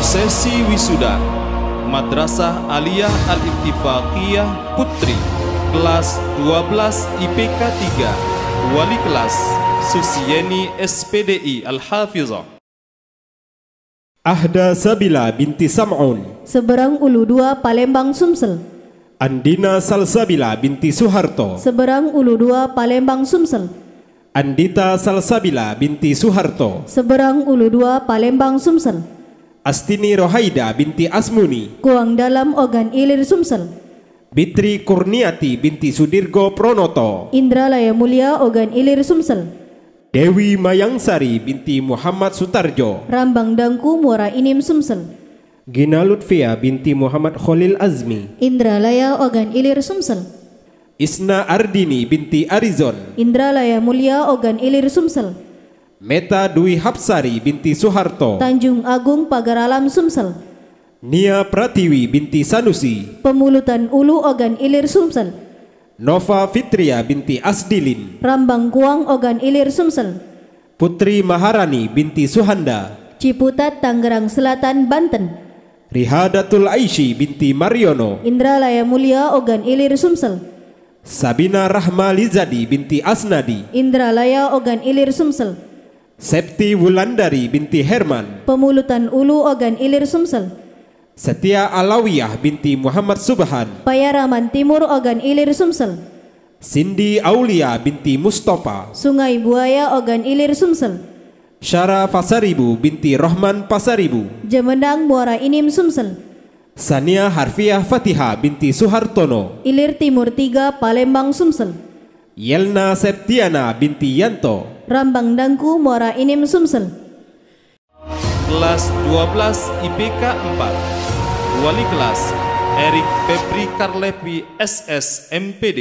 Prosesi Wisuda Madrasah Aliyah Al-Ittifaqiyah Putri Kelas 12 IPK 3 Wali Kelas Susieni SPDI Al-Hafizah Ahda Sabila binti Sam'un Seberang Ulu 2 Palembang Sumsel Andina Salsabila binti Suharto Seberang Ulu 2 Palembang Sumsel Andita Salsabila binti Suharto Seberang Ulu 2 Palembang Sumsel Astini Rohaida binti Asmuni Kuang Dalam Ogan Ilir Sumsel Bitri Kurniati binti Sudirgo Pronoto Laya Mulia Ogan Ilir Sumsel Dewi Mayangsari binti Muhammad Sutarjo Rambang Dangku Muara Inim Sumsel Gina Lutfia binti Muhammad Khalil Azmi Indra Laya Ogan Ilir Sumsel Isna Ardini binti Arizon Laya Mulia Ogan Ilir Sumsel Meta Dwi Hapsari binti Soeharto Tanjung Agung Pagaralam Sumsel Nia Pratiwi binti Sanusi Pemulutan Ulu Ogan Ilir Sumsel Nova Fitria binti Asdilin Rambang Kuang Ogan Ilir Sumsel Putri Maharani binti Suhanda Ciputat Tangerang Selatan Banten Rihadatul Aisy binti Mariono Indralaya Mulia Ogan Ilir Sumsel Sabina Rahma Lizadi binti Asnadi Indralaya Ogan Ilir Sumsel Septi Wulandari binti Herman Pemulutan Ulu Ogan Ilir Sumsel Setia Alawiyah binti Muhammad Subhan Payaraman Timur Ogan Ilir Sumsel Cindy Aulia binti Mustafa Sungai Buaya Ogan Ilir Sumsel Syara Pasaribu binti Rohman Pasaribu Jemendang Muara Inim Sumsel Sania Harfiah Fatiha binti Suhartono Ilir Timur 3 Palembang Sumsel Yelna Septiana binti Yanto Rambang Dangku Muara Inim Sumsel. Kelas 12 IPK 4 Wali Kelas Erik Febri Karlepi SS MPD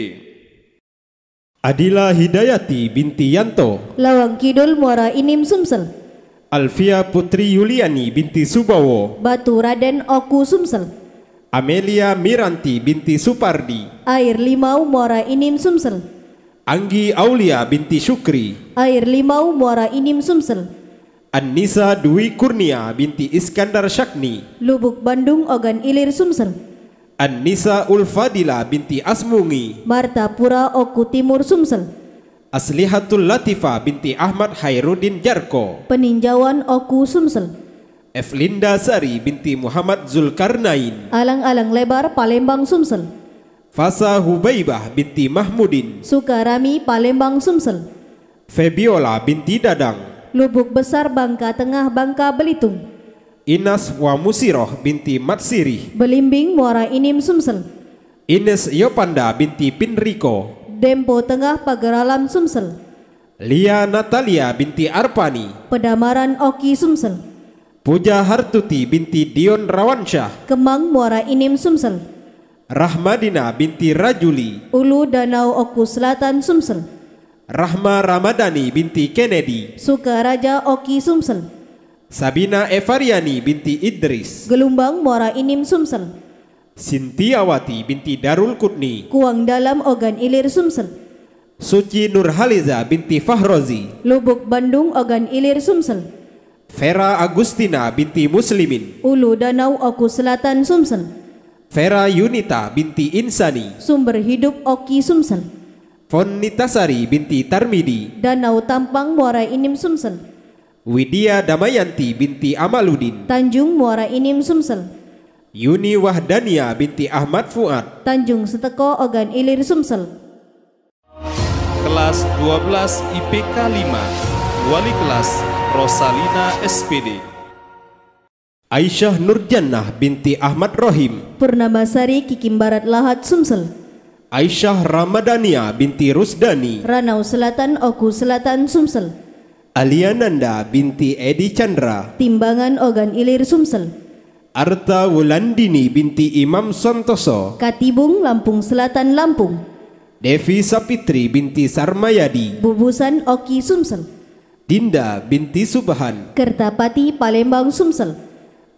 Adila Hidayati binti Yanto Lawang Kidul Muara Inim Sumsel Alfia Putri Yuliani binti Subowo Batu Raden Oku Sumsel Amelia Miranti binti Supardi Air Limau Muara Inim Sumsel Anggi Aulia binti Syukri Air Limau Muara Inim Sumsel Anissa Dwi Kurnia binti Iskandar Syakni Lubuk Bandung Ogan Ilir Sumsel Anissa Ulfadila binti Asmungi Martapura Oku Timur Sumsel Aslihatul Latifa binti Ahmad Hairudin Jarko Peninjauan Oku Sumsel Eflinda Sari binti Muhammad Zulkarnain Alang-alang lebar Palembang Sumsel Fasa Hubaibah binti Mahmudin Sukarami Palembang Sumsel Febiola binti Dadang Lubuk Besar Bangka Tengah Bangka Belitung Inas wa Musiroh binti Matsiri Belimbing Muara Inim Sumsel Ines Yopanda binti Pinriko Dempo Tengah Pageralam Sumsel Lia Natalia binti Arpani Pedamaran Oki Sumsel Puja Hartuti binti Dion Rawansyah Kemang Muara Inim Sumsel Rahmadina binti Rajuli Ulu Danau Oku Selatan Sumsel Rahma Ramadani binti Kennedy Sukaraja Oki Sumsel Sabina Evariani binti Idris Gelumbang Muara Inim Sumsel Sintiawati binti Darul Kutni Kuang Dalam Ogan Ilir Sumsel Suci Nurhaliza binti Fahrozi Lubuk Bandung Ogan Ilir Sumsel Vera Agustina binti Muslimin Ulu Danau Oku Selatan Sumsel Vera Yunita binti Insani. Sumber hidup Oki Sumsel. Von Nitasari binti Tarmidi. Danau Tampang Muara Inim Sumsel. Widya Damayanti binti Amaludin. Tanjung Muara Inim Sumsel. Yuni Wahdania binti Ahmad Fuad. Tanjung Seteko Ogan Ilir Sumsel. Kelas 12 IPK 5. Wali kelas Rosalina SPD. Aisyah Nurjannah binti Ahmad Rohim Sari Kikim Barat Lahat Sumsel Aisyah Ramadania binti Rusdani Ranau Selatan Oku Selatan Sumsel Aliananda binti Edi Chandra Timbangan Ogan Ilir Sumsel Arta Wulandini binti Imam Santoso Katibung Lampung Selatan Lampung Devi Sapitri binti Sarmayadi Bubusan Oki Sumsel Dinda binti Subahan Kertapati Palembang Sumsel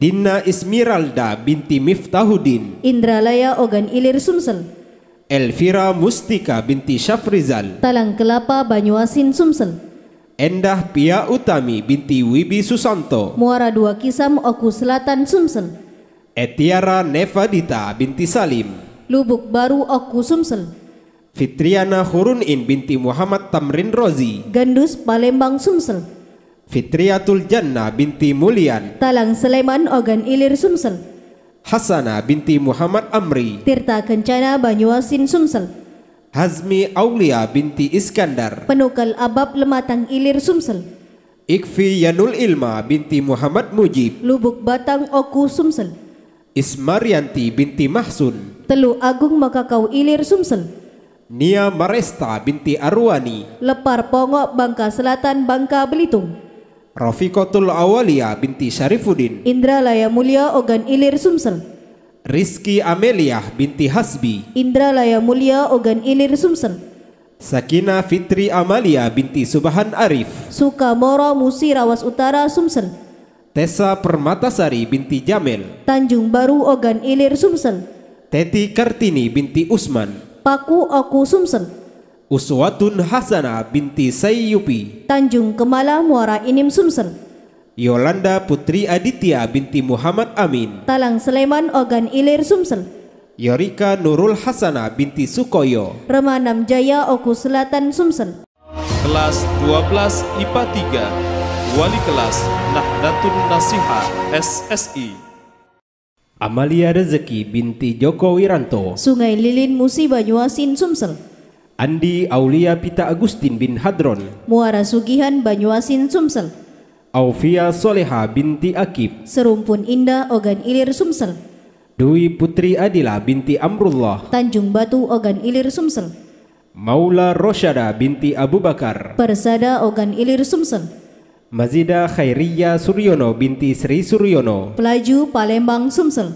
Dina Ismiralda binti Miftahudin Indralaya Ogan Ilir Sumsel Elvira Mustika binti Syafrizal Talang Kelapa Banyuasin Sumsel Endah Pia Utami binti Wibi Susanto Muara Dua Kisam Oku Selatan Sumsel Etiara Nevadita binti Salim Lubuk Baru Oku Sumsel Fitriana Hurunin binti Muhammad Tamrin Rozi Gandus Palembang Sumsel Fitriatul Jannah binti Mulian Talang Sleman Ogan Ilir Sumsel Hasana binti Muhammad Amri Tirta Kencana Banyuasin Sumsel Hazmi Aulia binti Iskandar Penukal Abab Lematang Ilir Sumsel Ikfi Yanul Ilma binti Muhammad Mujib Lubuk Batang Oku Sumsel Ismarianti binti Mahsun Telu Agung Makakau Ilir Sumsel Nia Maresta binti Arwani Lepar Pongok Bangka Selatan Bangka Belitung Rafiqatul Awalia binti Syarifuddin Indralaya Mulia Ogan Ilir Sumsel Rizki Amelia binti Hasbi Indralaya Mulia Ogan Ilir Sumsel Sakina Fitri Amalia binti Subahan Arif Sukamoro Rawas Utara Sumsel Tessa Permatasari binti Jamil Tanjung Baru Ogan Ilir Sumsel Teti Kartini binti Usman Paku Oku Sumsel Uswatun Hasana binti Sayyupi Tanjung Kemala Muara Inim Sumsel Yolanda Putri Aditya binti Muhammad Amin Talang Sleman Ogan Ilir Sumsel Yorika Nurul Hasana binti Sukoyo Remanam Jaya Oku Selatan Sumsel Kelas 12 IPA 3 Wali Kelas Nahdlatul Nasiha SSI Amalia Rezeki binti Joko Wiranto Sungai Lilin Musi Banyuasin Sumsel Andi Aulia Pita Agustin bin Hadron Muara Sugihan Banyuasin Sumsel Aufia Soleha binti Akib Serumpun Indah Ogan Ilir Sumsel Dwi Putri Adila binti Amrullah Tanjung Batu Ogan Ilir Sumsel Maula Rosyada binti Abu Bakar Persada Ogan Ilir Sumsel Mazida Khairiya Suryono binti Sri Suryono Pelaju Palembang Sumsel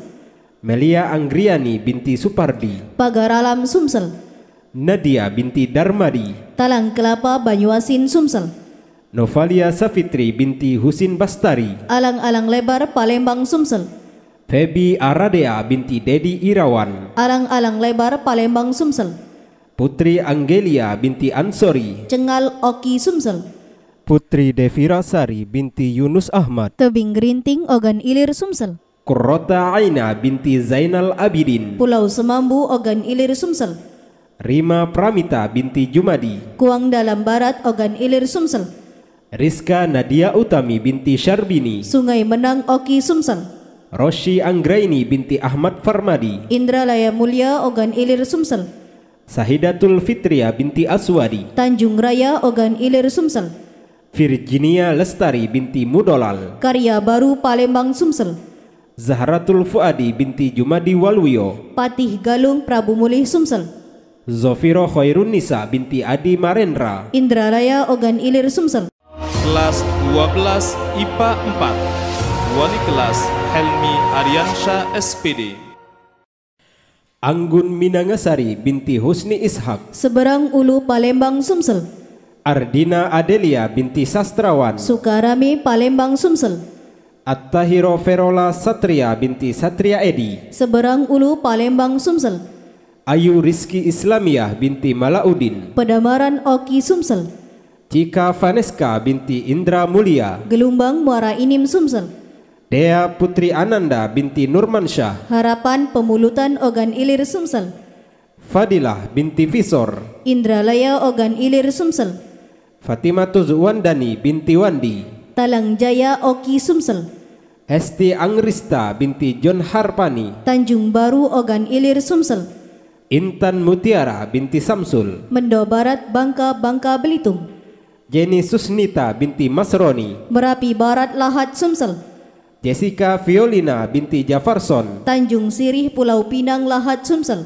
Melia Anggriani binti Supardi Pagaralam Sumsel Nadia binti Darmadi Talang Kelapa Banyuasin Sumsel Novalia Safitri binti Husin Bastari Alang-alang lebar Palembang Sumsel Febi Aradea binti Dedi Irawan Alang-alang lebar Palembang Sumsel Putri Angelia binti Ansori Cengal Oki Sumsel Putri Devi Rasari binti Yunus Ahmad Tebing Gerinting Ogan Ilir Sumsel Kurota Aina binti Zainal Abidin Pulau Semambu Ogan Ilir Sumsel Rima Pramita binti Jumadi Kuang Dalam Barat Ogan Ilir Sumsel Rizka Nadia Utami binti Syarbini Sungai Menang Oki Sumsel Roshi Anggraini binti Ahmad Farmadi Indralaya Mulia Ogan Ilir Sumsel Sahidatul Fitria binti Aswadi Tanjung Raya Ogan Ilir Sumsel Virginia Lestari binti Mudolal Karya Baru Palembang Sumsel Zahratul Fuadi binti Jumadi Waluyo Patih Galung Prabu Mulih Sumsel Zofiro Khairun Nisa binti Adi Marendra Indra Raya Ogan Ilir Sumsel Kelas 12 IPA 4 Wali Kelas Helmi Aryansyah SPD Anggun Minangasari binti Husni Ishak Seberang Ulu Palembang Sumsel Ardina Adelia binti Sastrawan Sukarami Palembang Sumsel Attahiro Verola Satria binti Satria Edi Seberang Ulu Palembang Sumsel Ayu Rizki Islamiyah binti Malaudin. Pedamaran Oki Sumsel Cika Vaneska binti Indra Mulia Gelumbang Muara Inim Sumsel Dea Putri Ananda binti Nurmansyah Harapan Pemulutan Ogan Ilir Sumsel Fadilah binti Visor Indralaya Ogan Ilir Sumsel Fatimah Tuzuwandani binti Wandi Talang Jaya Oki Sumsel Esti Angrista binti John Harpani Tanjung Baru Ogan Ilir Sumsel Intan Mutiara binti Samsul Mendo Barat Bangka Bangka Belitung Jenny Susnita binti Masroni Merapi Barat Lahat Sumsel Jessica Violina binti Jafarson Tanjung Sirih Pulau Pinang Lahat Sumsel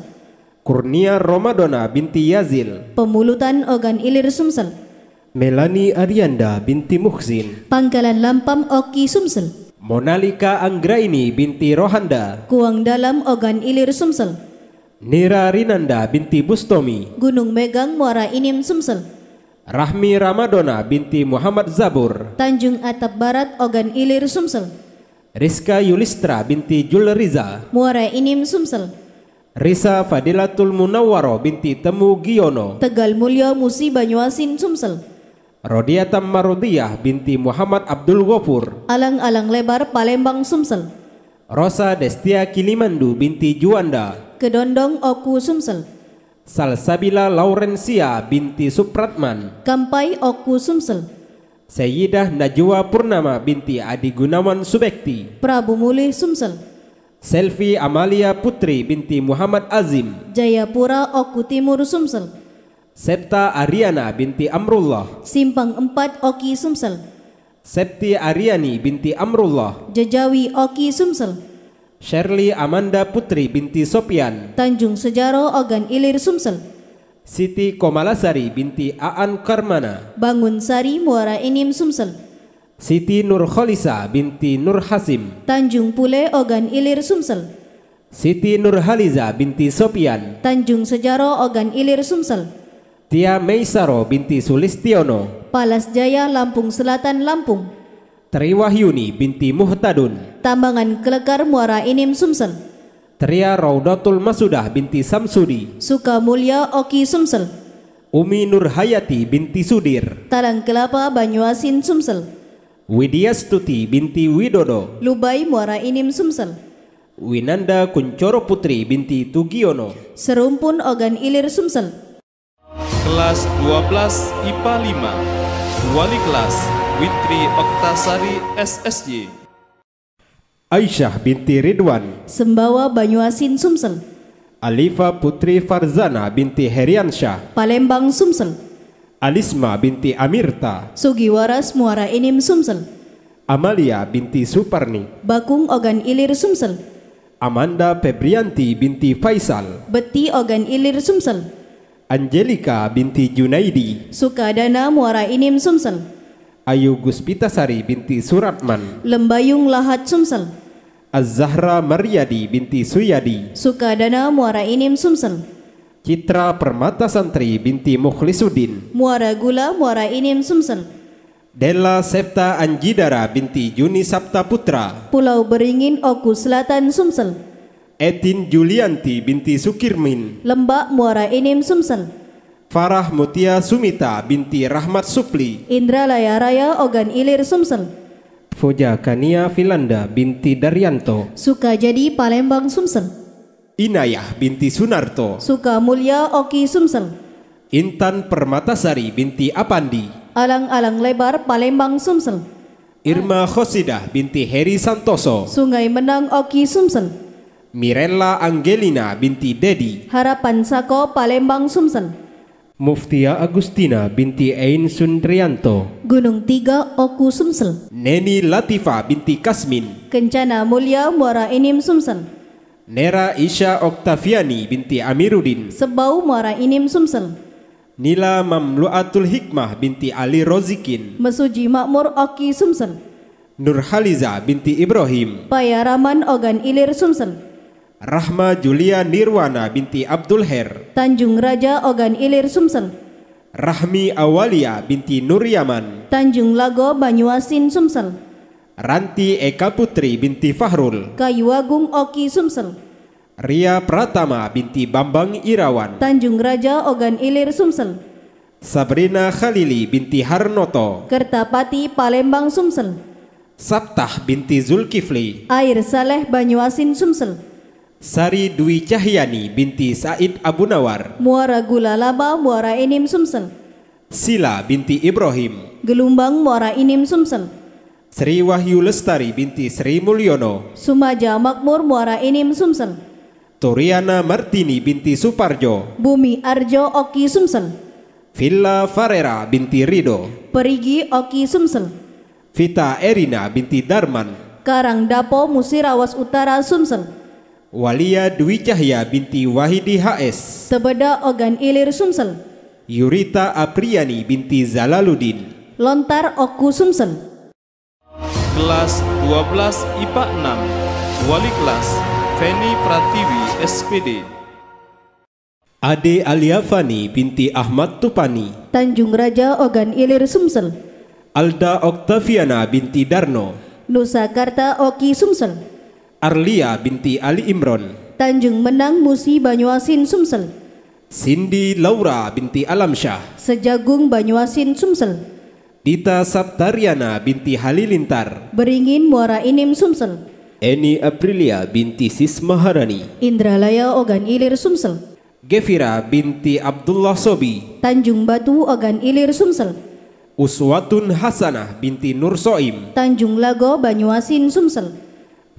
Kurnia Romadona binti Yazil Pemulutan Ogan Ilir Sumsel Melani Arianda binti Mukzin Pangkalan Lampam Oki Sumsel Monalika Anggraini binti Rohanda Kuang Dalam Ogan Ilir Sumsel Nira Rinanda binti Bustomi Gunung Megang Muara Inim Sumsel Rahmi Ramadona binti Muhammad Zabur Tanjung Atap Barat Ogan Ilir Sumsel Rizka Yulistra binti Jul Riza Muara Inim Sumsel Risa Fadilatul Munawwaro binti Temu Giono Tegal Mulyo Musi Banyuasin Sumsel Rodia Marudiyah binti Muhammad Abdul Gopur Alang-alang lebar Palembang Sumsel Rosa Destia Kilimandu binti Juanda Kedondong Oku Sumsel. Salsabila Laurencia binti Supratman. Kampai Oku Sumsel. Sayyidah Najwa Purnama binti Adi Gunawan Subekti. Prabu Muli Sumsel. Selvi Amalia Putri binti Muhammad Azim. Jayapura Oku Timur Sumsel. Septa Ariana binti Amrullah. Simpang 4 Oki Sumsel. Septi Ariani binti Amrullah. Jajawi Oki Sumsel. Shirley Amanda Putri binti Sopian Tanjung Sejaro Ogan Ilir Sumsel Siti Komalasari binti Aan Karmana Bangun Sari Muara Inim Sumsel Siti Nur Nurholisa binti Nur Hasim Tanjung Pule Ogan Ilir Sumsel Siti Nur Haliza binti Sopian Tanjung Sejaro Ogan Ilir Sumsel Tia Meisaro binti Sulistiono Palas Jaya Lampung Selatan Lampung Triwahyuni binti Muhtadun Tambangan Kelekar Muara Inim Sumsel. Tria Raudatul Masudah binti Samsudi. Mulia Oki Sumsel. Umi Nurhayati binti Sudir. Tarang Kelapa Banyuasin Sumsel. Widya Stuti binti Widodo. Lubai Muara Inim Sumsel. Winanda Kuncoro Putri binti Tugiono. Serumpun Ogan Ilir Sumsel. Kelas 12 IPA 5. Wali kelas Witri Oktasari SSY. Aisyah binti Ridwan Sembawa Banyuasin Sumsel Alifa Putri Farzana binti Heriansyah Palembang Sumsel Alisma binti Amirta Sugiwaras Muara Inim Sumsel Amalia binti Suparni Bakung Ogan Ilir Sumsel Amanda Febrianti binti Faisal Beti Ogan Ilir Sumsel Angelika binti Junaidi Sukadana Muara Inim Sumsel Ayu Guspitasari binti Suratman Lembayung Lahat Sumsel Az-Zahra Maryadi binti Suyadi Sukadana Muara Inim Sumsel Citra Permata Santri binti Mukhlisudin Muara Gula Muara Inim Sumsel Della Septa Anjidara binti Juni Sapta Putra Pulau Beringin Oku Selatan Sumsel Etin Julianti binti Sukirmin Lembak Muara Inim Sumsel Farah Mutia Sumita binti Rahmat Supli Indra Laya Raya Ogan Ilir Sumsel Foja Kania Filanda binti Daryanto Sukajadi Palembang Sumsel Inayah binti Sunarto suka Mulia Oki Sumsel Intan Permatasari binti Apandi Alang-alang lebar Palembang Sumsel Irma Khosidah binti Heri Santoso Sungai Menang Oki Sumsel Mirella Angelina binti Dedi Harapan Sako Palembang Sumsel Muftia Agustina binti Ain Sundrianto Gunung Tiga Oku Sumsel Neni Latifa binti Kasmin Kencana Mulia Muara Inim Sumsel Nera Isha Oktaviani binti Amiruddin Sebau Muara Inim Sumsel Nila Mamluatul Hikmah binti Ali Rozikin Mesuji Makmur Oki Sumsel Nurhaliza binti Ibrahim Payaraman Ogan Ilir Sumsel Rahma Julia Nirwana binti Abdul Her Tanjung Raja Ogan Ilir Sumsel Rahmi Awalia binti Nur Yaman Tanjung Lago Banyuasin Sumsel Ranti Eka Putri binti Fahrul Kayu Oki Sumsel Ria Pratama binti Bambang Irawan Tanjung Raja Ogan Ilir Sumsel Sabrina Khalili binti Harnoto Kertapati Palembang Sumsel Sabtah binti Zulkifli Air Saleh Banyuasin Sumsel Sari Dwi Cahyani binti Said Abu Nawar. Muara Gula Laba Muara Inim Sumsel. Sila binti Ibrahim. Gelumbang Muara Inim Sumsel. Sri Wahyu Lestari binti Sri Mulyono. Sumaja Makmur Muara Inim Sumsel. Turiana Martini binti Suparjo. Bumi Arjo Oki Sumsel. Villa Farera binti Rido. Perigi Oki Sumsel. Vita Erina binti Darman. Karang Dapo Musirawas Utara Sumsel. Walia Dwi Cahya binti Wahidi HS. Tebeda Ogan Ilir Sumsel. Yurita Apriani binti Zalaludin. Lontar Oku Sumsel. Kelas 12 IPA 6. Wali kelas Feni Pratiwi SPD. Ade Aliafani binti Ahmad Tupani. Tanjung Raja Ogan Ilir Sumsel. Alda Oktaviana binti Darno. Nusa Karta Oki Sumsel. Arlia binti Ali Imron Tanjung Menang Musi Banyuasin Sumsel Cindy Laura binti Alamsyah Sejagung Banyuasin Sumsel Dita Saptariana binti Halilintar Beringin Muara Inim Sumsel Eni Aprilia binti Sis Maharani Indralaya Ogan Ilir Sumsel Gevira binti Abdullah Sobi Tanjung Batu Ogan Ilir Sumsel Uswatun Hasanah binti Nur Soim Tanjung Lago Banyuasin Sumsel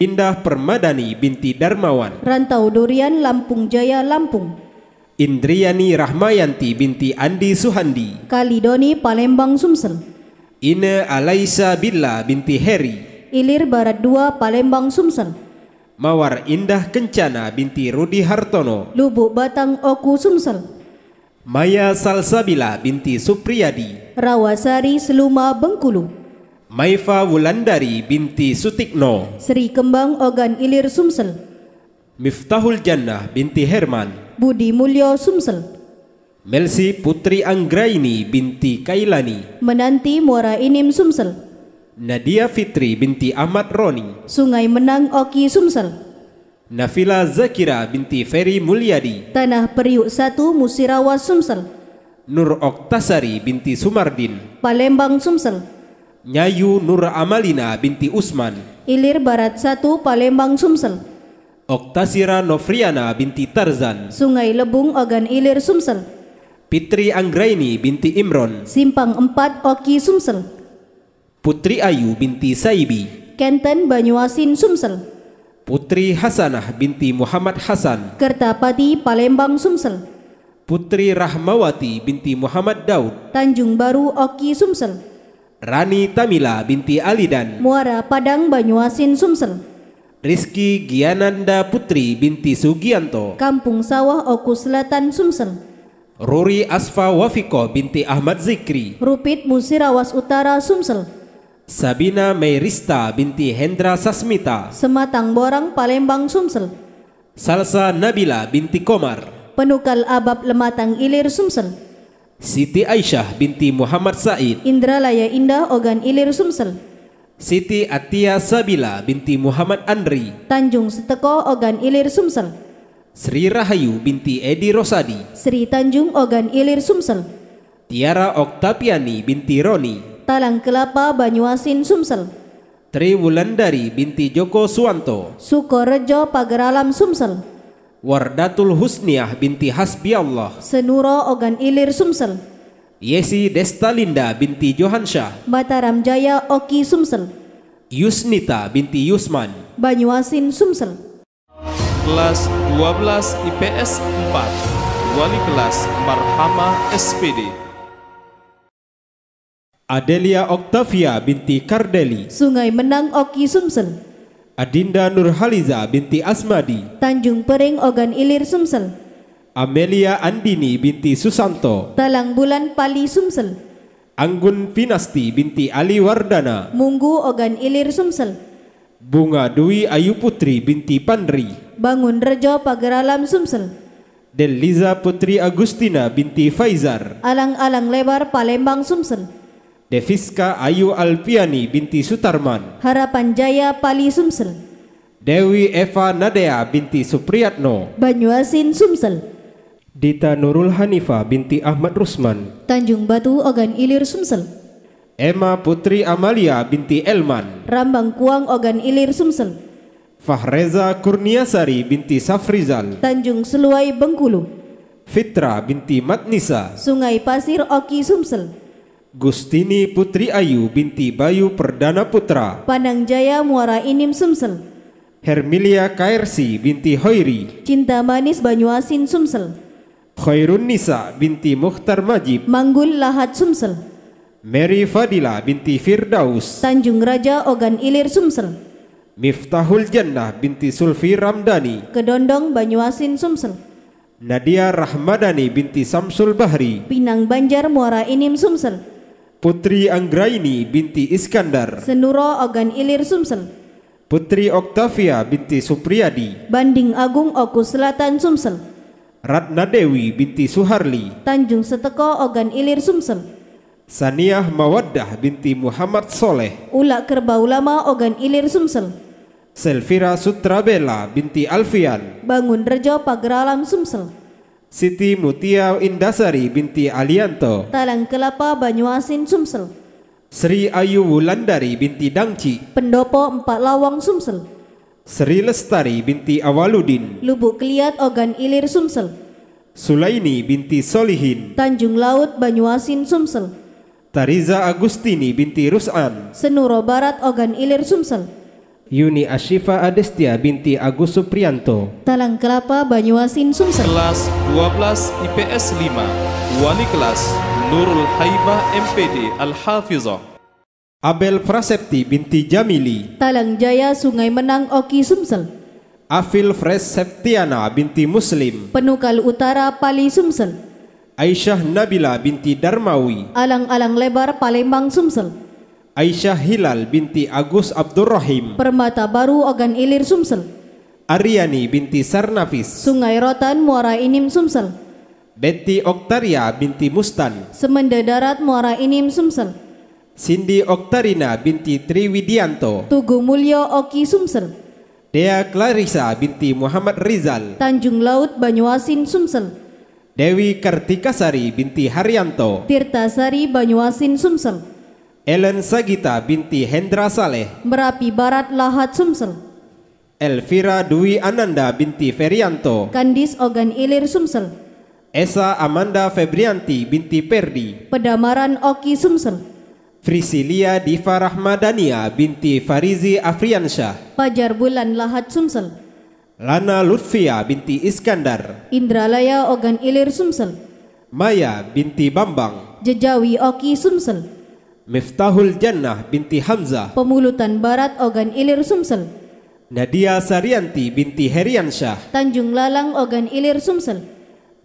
Indah Permadani binti Darmawan Rantau Durian Lampung Jaya Lampung Indriani Rahmayanti binti Andi Suhandi Kalidoni Palembang Sumsel Ine Alaisa Billa binti Heri Ilir Barat 2 Palembang Sumsel Mawar Indah Kencana binti Rudi Hartono Lubuk Batang Oku Sumsel Maya Salsabila binti Supriyadi Rawasari Seluma Bengkulu Maifa Wulandari binti Sutikno Sri Kembang Ogan Ilir Sumsel Miftahul Jannah binti Herman Budi Mulyo Sumsel Melsi Putri Anggraini binti Kailani Menanti Muara Inim Sumsel Nadia Fitri binti Ahmad Roni Sungai Menang Oki Sumsel Nafila Zakira binti Ferry Mulyadi Tanah Periuk 1 Musirawa Sumsel Nur Oktasari binti Sumardin Palembang Sumsel Nyayu Nur Amalina binti Usman. Ilir Barat 1, Palembang, Sumsel. Oktasira Novriana binti Tarzan. Sungai Lebung, Ogan Ilir, Sumsel. Fitri Anggraini binti Imron. Simpang 4, Oki, Sumsel. Putri Ayu binti Saibi. Kenten, Banyuasin, Sumsel. Putri Hasanah binti Muhammad Hasan. Kertapati, Palembang, Sumsel. Putri Rahmawati binti Muhammad Daud. Tanjung Baru, Oki, Sumsel. Rani Tamila binti Ali dan Muara Padang Banyuasin Sumsel Rizky Giananda Putri binti Sugianto Kampung Sawah Oku Selatan Sumsel Ruri Asfa Wafiko binti Ahmad Zikri Rupit Musirawas Utara Sumsel Sabina Meirista binti Hendra Sasmita Sematang Borang Palembang Sumsel Salsa Nabila binti Komar Penukal Abab Lematang Ilir Sumsel Siti Aisyah binti Muhammad Said Indralaya Indah Ogan Ilir Sumsel Siti Atia Sabila binti Muhammad Andri Tanjung Seteko Ogan Ilir Sumsel Sri Rahayu binti Edi Rosadi Sri Tanjung Ogan Ilir Sumsel Tiara Oktapiani binti Roni Talang Kelapa Banyuasin Sumsel Tri Wulandari binti Joko Suwanto Sukorejo Pageralam Sumsel Wardatul Husniah binti Hasbi Allah Senuro Ogan Ilir Sumsel Yesi Destalinda binti Johansyah Mataram Jaya Oki Sumsel Yusnita binti Yusman Banyuasin Sumsel Kelas 12 IPS 4 Wali Kelas Marhama SPD Adelia Octavia binti Kardeli Sungai Menang Oki Sumsel Adinda Nurhaliza binti Asmadi Tanjung Pering Ogan Ilir Sumsel Amelia Andini binti Susanto Talang Bulan Pali Sumsel Anggun Finasti binti Ali Wardana Munggu Ogan Ilir Sumsel Bunga Dwi Ayu Putri binti Pandri Bangun Rejo Pageralam Sumsel Deliza Putri Agustina binti Faizar Alang-alang lebar Palembang Sumsel Deviska Ayu Alpiani binti Sutarman Harapan Jaya Pali Sumsel Dewi Eva Nadea binti Supriyatno Banyuasin Sumsel Dita Nurul Hanifa binti Ahmad Rusman Tanjung Batu Ogan Ilir Sumsel Emma Putri Amalia binti Elman Rambang Kuang Ogan Ilir Sumsel Fahreza Kurniasari binti Safrizal Tanjung Seluai Bengkulu Fitra binti Matnisa Sungai Pasir Oki Sumsel Gustini Putri Ayu binti Bayu Perdana Putra Panang Jaya Muara Inim Sumsel Hermilia Kairsi binti Hoiri Cinta Manis Banyuasin Sumsel Khairun Nisa binti Mukhtar Majib Manggul Lahat Sumsel Mary Fadila binti Firdaus Tanjung Raja Ogan Ilir Sumsel Miftahul Jannah binti Sulfi Ramdani Kedondong Banyuasin Sumsel Nadia Rahmadani binti Samsul Bahri Pinang Banjar Muara Inim Sumsel Putri Anggraini binti Iskandar. Senuro Ogan Ilir Sumsel. Putri Oktavia binti Supriyadi. Banding Agung Oku Selatan Sumsel. Ratna Dewi binti Suharli. Tanjung Seteko Ogan Ilir Sumsel. Saniah Mawaddah binti Muhammad Soleh. Ula Kerbau Lama Ogan Ilir Sumsel. Selvira Sutrabela binti Alfian. Bangun Rejo Pageralam Sumsel. Siti Mutia Indasari binti Alianto Talang Kelapa Banyuasin Sumsel Sri Ayu Wulandari binti Dangci Pendopo Empat Lawang Sumsel Sri Lestari binti Awaludin Lubuk Keliat Ogan Ilir Sumsel Sulaini binti Solihin Tanjung Laut Banyuasin Sumsel Tariza Agustini binti Rusan Senuro Barat Ogan Ilir Sumsel Yuni Ashifa Adestia binti Agus Suprianto Talang Kelapa Banyuasin Sumsel Kelas 12 IPS 5 Wali Kelas Nurul Haibah MPD Al-Hafizah Abel Frasepti binti Jamili Talang Jaya Sungai Menang Oki Sumsel Afil Fres Septiana binti Muslim Penukal Utara Pali Sumsel Aisyah Nabila binti Darmawi Alang-alang lebar Palembang Sumsel Aisyah Hilal binti Agus Abdurrahim Permata Baru Ogan Ilir Sumsel Aryani binti Sarnafis Sungai Rotan Muara Inim Sumsel Betty Oktaria binti Mustan Semenda Darat Muara Inim Sumsel Cindy Oktarina binti Triwidianto Tugu Mulyo Oki Sumsel Dea Clarissa binti Muhammad Rizal Tanjung Laut Banyuasin Sumsel Dewi Kartikasari binti Haryanto Tirtasari Banyuasin Sumsel Ellen Sagita binti Hendra Saleh Merapi Barat Lahat Sumsel Elvira Dwi Ananda binti Ferianto Kandis Ogan Ilir Sumsel Esa Amanda Febrianti binti Perdi Pedamaran Oki Sumsel Frisilia Diva Rahmadania binti Farizi Afriansyah Pajar Bulan Lahat Sumsel Lana Lutfia binti Iskandar Indralaya Ogan Ilir Sumsel Maya binti Bambang Jejawi Oki Sumsel Miftahul Jannah binti Hamzah Pemulutan Barat Ogan Ilir Sumsel Nadia Sarianti binti Heriansyah Tanjung Lalang Ogan Ilir Sumsel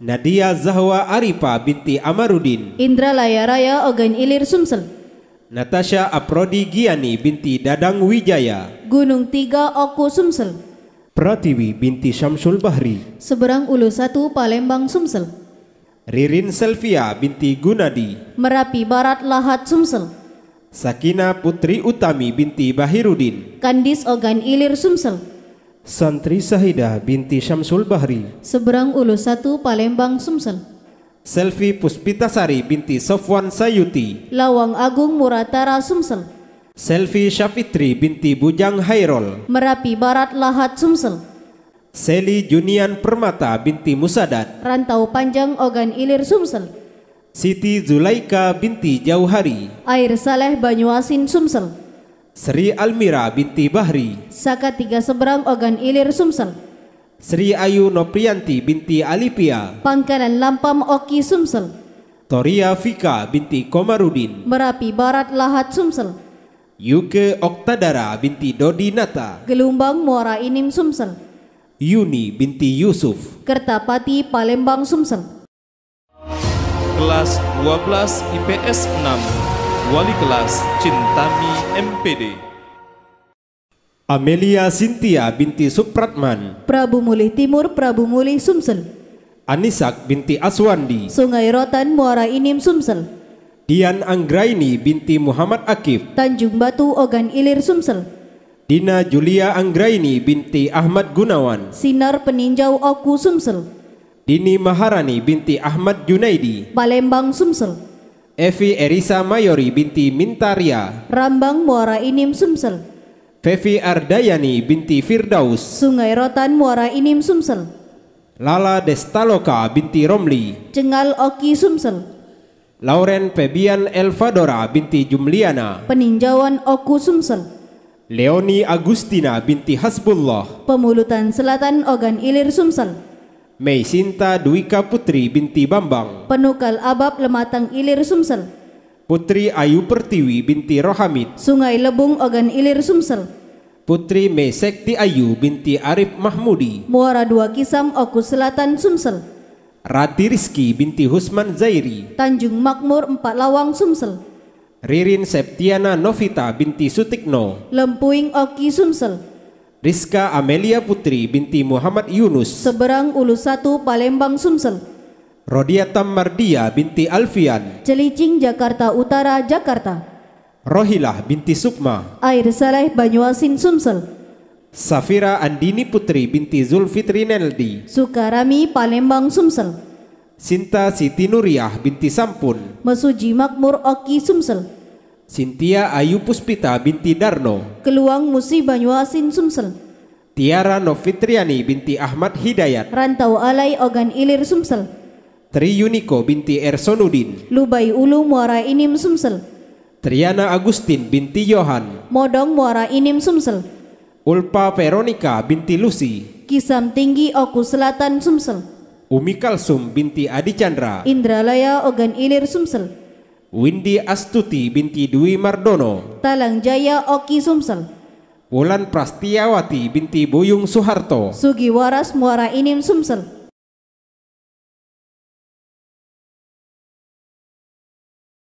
Nadia Zahwa Arifa binti Amarudin Indra Laya Raya Ogan Ilir Sumsel Natasha Aprodi Giani binti Dadang Wijaya Gunung Tiga Oku Sumsel Pratiwi binti Syamsul Bahri Seberang Ulu Satu Palembang Sumsel Ririn Selvia binti Gunadi Merapi Barat Lahat Sumsel Sakina Putri Utami binti Bahirudin Kandis Ogan Ilir Sumsel Santri Sahida binti Syamsul Bahri Seberang Ulu Satu Palembang Sumsel Selvi Puspitasari binti Sofwan Sayuti Lawang Agung Muratara Sumsel Selvi Syafitri binti Bujang Hairol Merapi Barat Lahat Sumsel Seli Junian Permata binti Musadat Rantau Panjang Ogan Ilir Sumsel Siti Zulaika binti Jauhari Air Saleh Banyuasin Sumsel Sri Almira binti Bahri Saka Tiga Seberang Ogan Ilir Sumsel Sri Ayu Noprianti binti Alipia Pangkalan Lampam Oki Sumsel Toria Fika binti Komarudin Merapi Barat Lahat Sumsel Yuke Oktadara binti Dodi Nata Gelumbang Muara Inim Sumsel Yuni binti Yusuf, Kertapati, Palembang, Sumsel. Kelas 12 IPS 6, Wali Kelas Cintami MPD. Amelia Sintia binti Supratman, Prabu Mulih Timur, Prabu Mulih, Sumsel. Anisak binti Aswandi, Sungai Rotan, Muara Inim, Sumsel. Dian Anggraini binti Muhammad Akif, Tanjung Batu, Ogan Ilir, Sumsel. Dina Julia Anggraini binti Ahmad Gunawan Sinar Peninjau Oku Sumsel Dini Maharani binti Ahmad Junaidi Palembang Sumsel Evi Erisa Mayori binti Mintaria Rambang Muara Inim Sumsel Fevi Ardayani binti Firdaus Sungai Rotan Muara Inim Sumsel Lala Destaloka binti Romli Cengal Oki Sumsel Lauren Febian Elvadora binti Jumliana Peninjauan Oku Sumsel Leoni Agustina binti Hasbullah Pemulutan Selatan Ogan Ilir Sumsel Mei Sinta Dwika Putri binti Bambang Penukal Abab Lematang Ilir Sumsel Putri Ayu Pertiwi binti Rohamid Sungai Lebung Ogan Ilir Sumsel Putri Mesekti Ayu binti Arif Mahmudi Muara Dua Kisam Oku Selatan Sumsel Rati Rizki binti Husman Zairi Tanjung Makmur Empat Lawang Sumsel Ririn Septiana Novita binti Sutikno Lempuing Oki Sumsel Rizka Amelia Putri binti Muhammad Yunus Seberang Ulu Satu Palembang Sumsel Rodiatam Mardia binti Alfian Celicing Jakarta Utara Jakarta Rohilah binti Sukma Air Saleh Banyuasin Sumsel Safira Andini Putri binti Zulfitri Neldi Sukarami Palembang Sumsel Sinta Siti Nuriyah binti Sampun Mesuji Makmur Oki Sumsel Sintia Ayu Puspita binti Darno Keluang Musi Banyuasin Sumsel Tiara Novitriani binti Ahmad Hidayat Rantau Alai Ogan Ilir Sumsel Tri Yuniko binti Ersonudin Lubai Ulu Muara Inim Sumsel Triana Agustin binti Yohan Modong Muara Inim Sumsel Ulpa Veronica binti Lucy Kisam Tinggi Oku Selatan Sumsel Umi Kalsum binti Adi Chandra Indralaya Ogan Ilir Sumsel Windy Astuti binti Dwi Mardono Talang Jaya Oki Sumsel Wulan Prastiawati binti Buyung Suharto Sugiwaras Muara Inim Sumsel